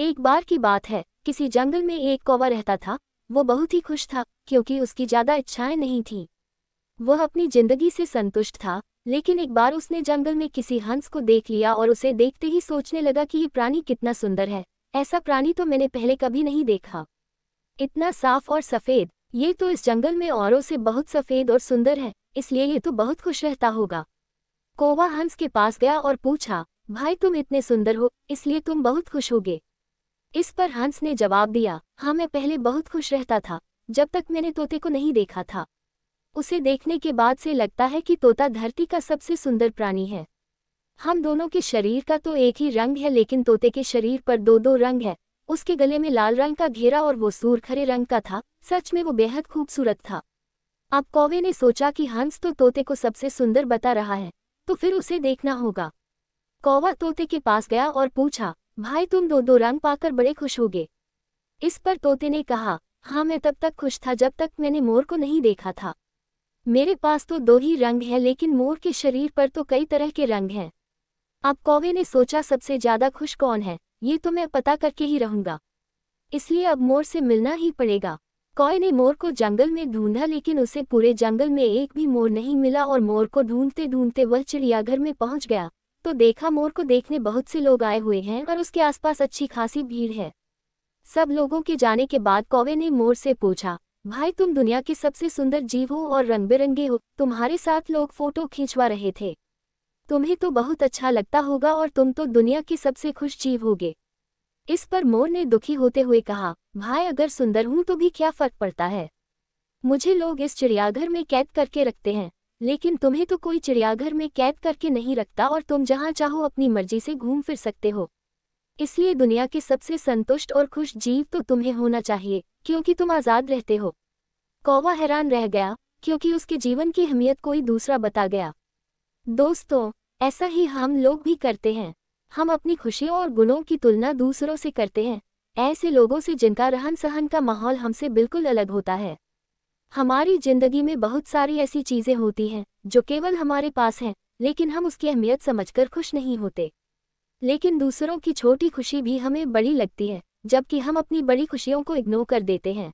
एक बार की बात है किसी जंगल में एक कौवा रहता था वो बहुत ही खुश था क्योंकि उसकी ज़्यादा इच्छाएं नहीं थीं वह अपनी जिंदगी से संतुष्ट था लेकिन एक बार उसने जंगल में किसी हंस को देख लिया और उसे देखते ही सोचने लगा कि ये प्राणी कितना सुंदर है ऐसा प्राणी तो मैंने पहले कभी नहीं देखा इतना साफ और सफ़ेद ये तो इस जंगल में औरों से बहुत सफ़ेद और सुंदर है इसलिए ये तो बहुत खुश रहता होगा कोवा हंस के पास गया और पूछा भाई तुम इतने सुंदर हो इसलिए तुम बहुत खुश होगे इस पर हंस ने जवाब दिया हाँ मैं पहले बहुत खुश रहता था जब तक मैंने तोते को नहीं देखा था उसे देखने के बाद से लगता है कि तोता धरती का सबसे सुंदर प्राणी है हम दोनों के शरीर का तो एक ही रंग है लेकिन तोते के शरीर पर दो दो रंग है उसके गले में लाल रंग का घेरा और वो सूरखरे रंग का था सच में वो बेहद खूबसूरत था अब कौवे ने सोचा कि हंस तो तोते को सबसे सुंदर बता रहा है तो फिर उसे देखना होगा कौवा तोते के पास गया और पूछा भाई तुम दो दो रंग पाकर बड़े खुश होगे इस पर तोते ने कहा हाँ मैं तब तक खुश था जब तक मैंने मोर को नहीं देखा था मेरे पास तो दो ही रंग हैं लेकिन मोर के शरीर पर तो कई तरह के रंग हैं अब कौवे ने सोचा सबसे ज्यादा खुश कौन है ये तो मैं पता करके ही रहूंगा इसलिए अब मोर से मिलना ही पड़ेगा कौए ने मोर को जंगल में ढूंढा लेकिन उसे पूरे जंगल में एक भी मोर नहीं मिला और मोर को ढूंढते ढूंढते वह चिड़ियाघर में पहुंच गया तो देखा मोर को देखने बहुत से लोग आए हुए हैं और उसके आसपास अच्छी खासी भीड़ है सब लोगों के जाने के बाद कौवे ने मोर से पूछा भाई तुम दुनिया के सबसे सुंदर जीव हो और रंग बिरंगे हो तुम्हारे साथ लोग फोटो खींचवा रहे थे तुम्हें तो बहुत अच्छा लगता होगा और तुम तो दुनिया के सबसे खुश जीव होगे इस पर मोर ने दुखी होते हुए कहा भाई अगर सुंदर हूं तो भी क्या फर्क पड़ता है मुझे लोग इस चिड़ियाघर में कैद करके रखते हैं लेकिन तुम्हें तो कोई चिड़ियाघर में कैद करके नहीं रखता और तुम जहाँ चाहो अपनी मर्जी से घूम फिर सकते हो इसलिए दुनिया के सबसे संतुष्ट और खुश जीव तो तुम्हें होना चाहिए क्योंकि तुम आज़ाद रहते हो कौवा हैरान रह गया क्योंकि उसके जीवन की अहमियत कोई दूसरा बता गया दोस्तों ऐसा ही हम लोग भी करते हैं हम अपनी खुशियों और गुणों की तुलना दूसरों से करते हैं ऐसे लोगों से जिनका रहन सहन का माहौल हमसे बिल्कुल अलग होता है हमारी जिंदगी में बहुत सारी ऐसी चीज़ें होती हैं जो केवल हमारे पास हैं लेकिन हम उसकी अहमियत समझकर खुश नहीं होते लेकिन दूसरों की छोटी खुशी भी हमें बड़ी लगती है जबकि हम अपनी बड़ी खुशियों को इग्नोर कर देते हैं